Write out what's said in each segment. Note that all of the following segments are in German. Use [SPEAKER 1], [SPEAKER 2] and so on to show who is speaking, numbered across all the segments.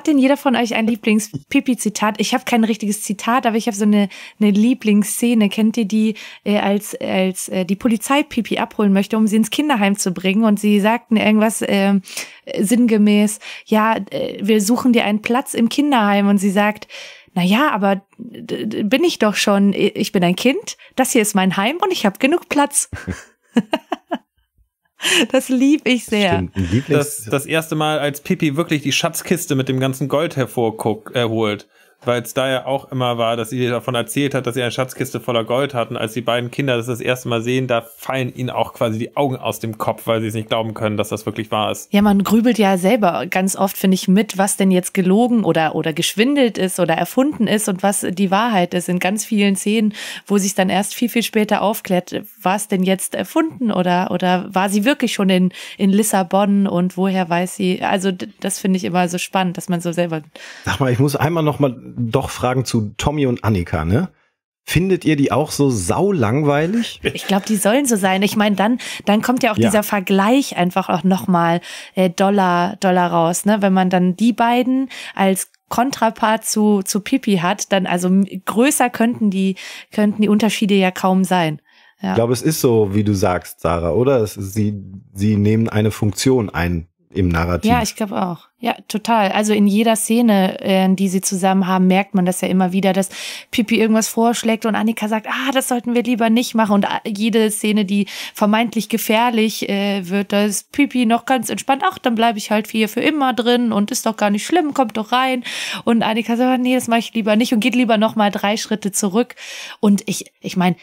[SPEAKER 1] hat denn jeder von euch ein Lieblings-Pipi-Zitat? Ich habe kein richtiges Zitat, aber ich habe so eine, eine Lieblingsszene. Kennt ihr die, äh, als, als äh, die Polizei Pipi abholen möchte, um sie ins Kinderheim zu bringen? Und sie sagten irgendwas äh, sinngemäß, ja, äh, wir suchen dir einen Platz im Kinderheim. Und sie sagt, na ja, aber bin ich doch schon, ich bin ein Kind, das hier ist mein Heim und ich habe genug Platz. Das lieb ich sehr.
[SPEAKER 2] das, das erste Mal, als Pippi wirklich die Schatzkiste mit dem ganzen Gold hervorguckt, erholt weil es da ja auch immer war, dass sie davon erzählt hat, dass sie eine Schatzkiste voller Gold hatten. Als die beiden Kinder das das erste Mal sehen, da fallen ihnen auch quasi die Augen aus dem Kopf, weil sie es nicht glauben können, dass das wirklich wahr ist.
[SPEAKER 1] Ja, man grübelt ja selber ganz oft, finde ich, mit, was denn jetzt gelogen oder, oder geschwindelt ist oder erfunden ist und was die Wahrheit ist. In ganz vielen Szenen, wo sich dann erst viel, viel später aufklärt, war es denn jetzt erfunden oder, oder war sie wirklich schon in, in Lissabon und woher weiß sie? Also das finde ich immer so spannend, dass man so selber.
[SPEAKER 3] Sag mal, ich muss einmal nochmal doch Fragen zu Tommy und Annika, ne? Findet ihr die auch so saulangweilig?
[SPEAKER 1] Ich glaube, die sollen so sein. Ich meine, dann, dann kommt ja auch ja. dieser Vergleich einfach auch nochmal äh, Dollar, Dollar raus, ne? Wenn man dann die beiden als Kontrapart zu, zu Pipi hat, dann also größer könnten die, könnten die Unterschiede ja kaum sein. Ja. Ich glaube, es
[SPEAKER 3] ist so, wie du sagst, Sarah, oder? Ist, sie, sie nehmen eine Funktion ein im Narrativ. Ja, ich glaube
[SPEAKER 1] auch. Ja, total. Also in jeder Szene, äh, die sie zusammen haben, merkt man das ja immer wieder, dass Pippi irgendwas vorschlägt und Annika sagt, ah, das sollten wir lieber nicht machen. Und äh, jede Szene, die vermeintlich gefährlich äh, wird, da ist Pippi noch ganz entspannt, ach, dann bleibe ich halt hier für immer drin und ist doch gar nicht schlimm, kommt doch rein. Und Annika sagt, nee, das mache ich lieber nicht und geht lieber nochmal drei Schritte zurück. Und ich, ich meine,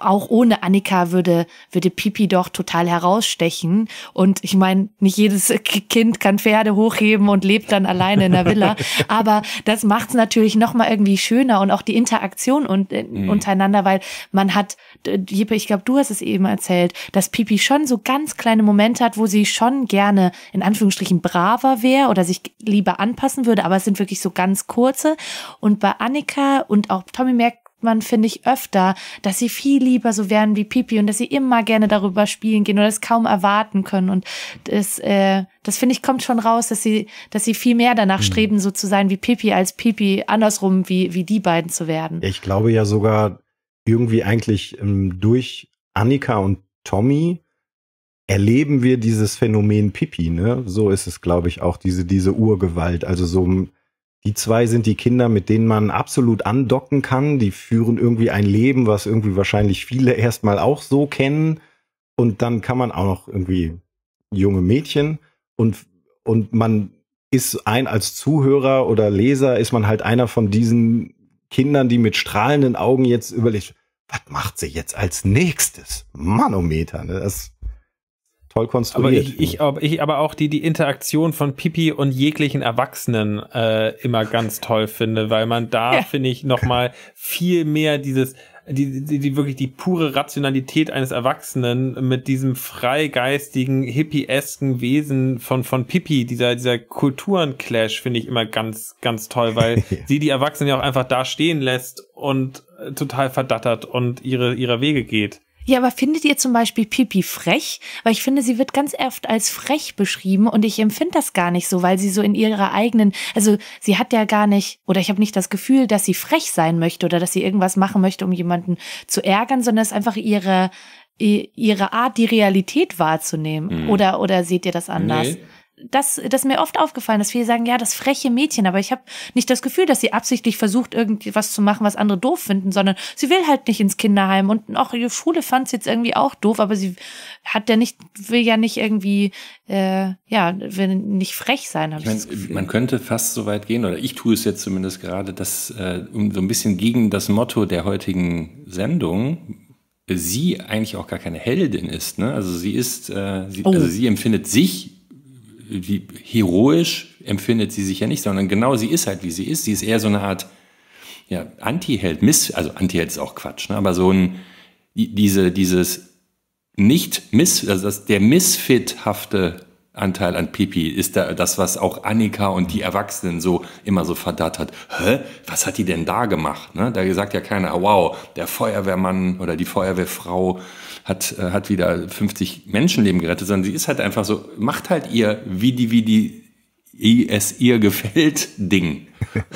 [SPEAKER 1] auch ohne Annika würde, würde Pipi doch total herausstechen. Und ich meine, nicht jedes Kind kann Pferde hochheben und lebt dann alleine in der Villa. Aber das macht es natürlich nochmal irgendwie schöner und auch die Interaktion und, äh, mhm. untereinander, weil man hat, Jeppe, ich glaube, du hast es eben erzählt, dass Pipi schon so ganz kleine Momente hat, wo sie schon gerne in Anführungsstrichen braver wäre oder sich lieber anpassen würde. Aber es sind wirklich so ganz kurze. Und bei Annika und auch Tommy merkt, man, finde ich, öfter, dass sie viel lieber so werden wie Pipi und dass sie immer gerne darüber spielen gehen oder es kaum erwarten können. Und das, äh, das finde ich, kommt schon raus, dass sie, dass sie viel mehr danach mhm. streben, so zu sein wie Pipi, als Pipi andersrum wie, wie die beiden zu werden.
[SPEAKER 3] Ich glaube ja sogar irgendwie eigentlich ähm, durch Annika und Tommy erleben wir dieses Phänomen Pipi, ne? So ist es, glaube ich, auch diese, diese Urgewalt. Also so ein die zwei sind die Kinder, mit denen man absolut andocken kann. Die führen irgendwie ein Leben, was irgendwie wahrscheinlich viele erstmal auch so kennen. Und dann kann man auch noch irgendwie junge Mädchen und, und man ist ein als Zuhörer oder Leser ist man halt einer von diesen Kindern, die mit strahlenden Augen jetzt überlegt, was macht sie jetzt als nächstes? Manometer, ne? Das toll konstruiert. Aber, ich,
[SPEAKER 2] ich, aber, ich, aber auch die, die Interaktion von Pipi und jeglichen Erwachsenen äh, immer ganz toll finde, weil man da, ja. finde ich, nochmal viel mehr dieses, die, die, die wirklich die pure Rationalität eines Erwachsenen mit diesem freigeistigen, hippiesken Wesen von, von Pippi, dieser, dieser Kulturenclash finde ich immer ganz, ganz toll, weil ja. sie die Erwachsenen ja auch einfach da stehen lässt und äh, total verdattert und ihre, ihrer Wege geht.
[SPEAKER 1] Ja, aber findet ihr zum Beispiel Pipi frech? Weil ich finde, sie wird ganz oft als frech beschrieben und ich empfinde das gar nicht so, weil sie so in ihrer eigenen, also sie hat ja gar nicht, oder ich habe nicht das Gefühl, dass sie frech sein möchte oder dass sie irgendwas machen möchte, um jemanden zu ärgern, sondern es ist einfach ihre, ihre Art, die Realität wahrzunehmen. Mhm. Oder, oder seht ihr das anders? Nee das, das ist mir oft aufgefallen, dass viele sagen, ja, das freche Mädchen, aber ich habe nicht das Gefühl, dass sie absichtlich versucht, irgendwas zu machen, was andere doof finden, sondern sie will halt nicht ins Kinderheim und auch ihre Schule fand es jetzt irgendwie auch doof, aber sie hat ja nicht, will ja nicht irgendwie, äh, ja, will nicht frech sein, habe ich, ich mein, das Man
[SPEAKER 4] könnte fast so weit gehen, oder ich tue es jetzt zumindest gerade, dass äh, um so ein bisschen gegen das Motto der heutigen Sendung sie eigentlich auch gar keine Heldin ist. Ne? Also sie ist, äh, sie, oh. also sie empfindet sich wie heroisch empfindet sie sich ja nicht, sondern genau sie ist halt, wie sie ist. Sie ist eher so eine Art ja, Anti-Held, Miss, also Anti-Held ist auch Quatsch, ne? aber so ein, diese, dieses nicht miss, also das, der misfithafte Anteil an Pipi ist da das, was auch Annika und die Erwachsenen so immer so verdattert hat. Hä? Was hat die denn da gemacht? Ne? Da sagt ja keiner, wow, der Feuerwehrmann oder die Feuerwehrfrau hat, äh, hat wieder 50 Menschenleben gerettet, sondern sie ist halt einfach so, macht halt ihr wie die, wie die es ihr gefällt Ding.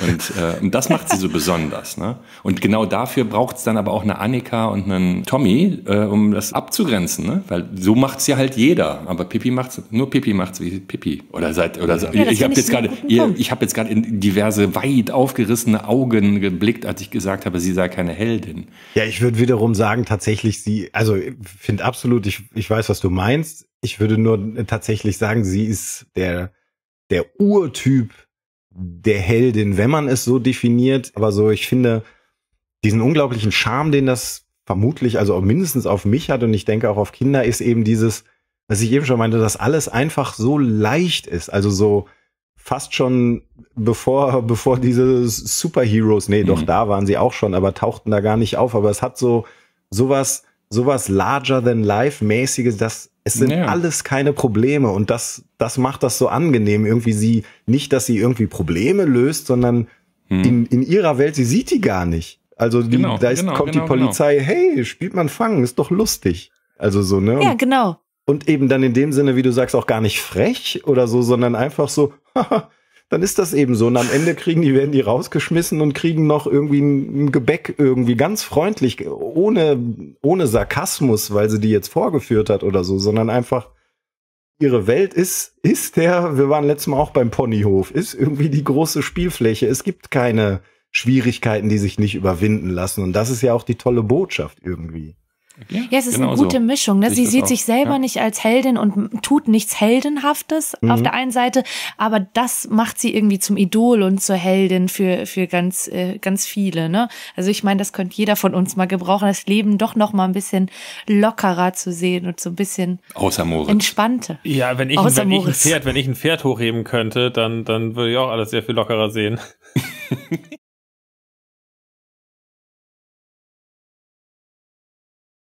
[SPEAKER 4] Und, äh, und das macht sie so besonders. Ne? Und genau dafür braucht es dann aber auch eine Annika und einen Tommy, äh, um das abzugrenzen. Ne? Weil so macht's ja halt jeder. Aber Pippi macht's, nur Pippi macht's wie Pippi. Oder seid, oder so. Ja, ich, ich habe jetzt gerade, ich habe jetzt gerade in diverse weit aufgerissene Augen geblickt, als ich gesagt habe, sie sei keine Heldin.
[SPEAKER 3] Ja, ich würde wiederum sagen, tatsächlich sie, also finde absolut, ich, ich weiß, was du meinst. Ich würde nur äh, tatsächlich sagen, sie ist der der Urtyp der Heldin, wenn man es so definiert. Aber so, ich finde diesen unglaublichen Charme, den das vermutlich, also mindestens auf mich hat und ich denke auch auf Kinder, ist eben dieses, was ich eben schon meinte, dass alles einfach so leicht ist. Also so fast schon bevor, bevor diese Superheroes, nee, mhm. doch da waren sie auch schon, aber tauchten da gar nicht auf. Aber es hat so sowas, sowas larger than life mäßiges, das es sind ja. alles keine Probleme und das, das macht das so angenehm. Irgendwie sie, nicht, dass sie irgendwie Probleme löst, sondern hm. in, in ihrer Welt, sie sieht die gar nicht. Also die, genau, da ist, genau, kommt genau, die genau. Polizei, hey, spielt man Fangen, ist doch lustig. Also so, ne? Ja, genau. Und eben dann in dem Sinne, wie du sagst, auch gar nicht frech oder so, sondern einfach so, haha, dann ist das eben so. Und am Ende kriegen die, werden die rausgeschmissen und kriegen noch irgendwie ein, Gebäck irgendwie ganz freundlich, ohne, ohne Sarkasmus, weil sie die jetzt vorgeführt hat oder so, sondern einfach ihre Welt ist, ist der, wir waren letztes Mal auch beim Ponyhof, ist irgendwie die große Spielfläche. Es gibt keine Schwierigkeiten, die sich nicht überwinden lassen. Und das ist ja auch die tolle Botschaft irgendwie.
[SPEAKER 1] Ja, ja es ist genau eine gute so. Mischung. Ne? Sie sieht auch. sich selber ja. nicht als Heldin und tut nichts Heldenhaftes mhm. auf der einen Seite, aber das macht sie irgendwie zum Idol und zur Heldin für, für ganz, äh, ganz viele. Ne? Also ich meine, das könnte jeder von uns mal gebrauchen, das Leben doch noch mal ein bisschen lockerer zu sehen und so ein bisschen entspannter. Ja, wenn ich, wenn ich ein Pferd,
[SPEAKER 2] wenn ich ein Pferd hochheben könnte, dann, dann würde ich auch alles sehr viel lockerer
[SPEAKER 1] sehen.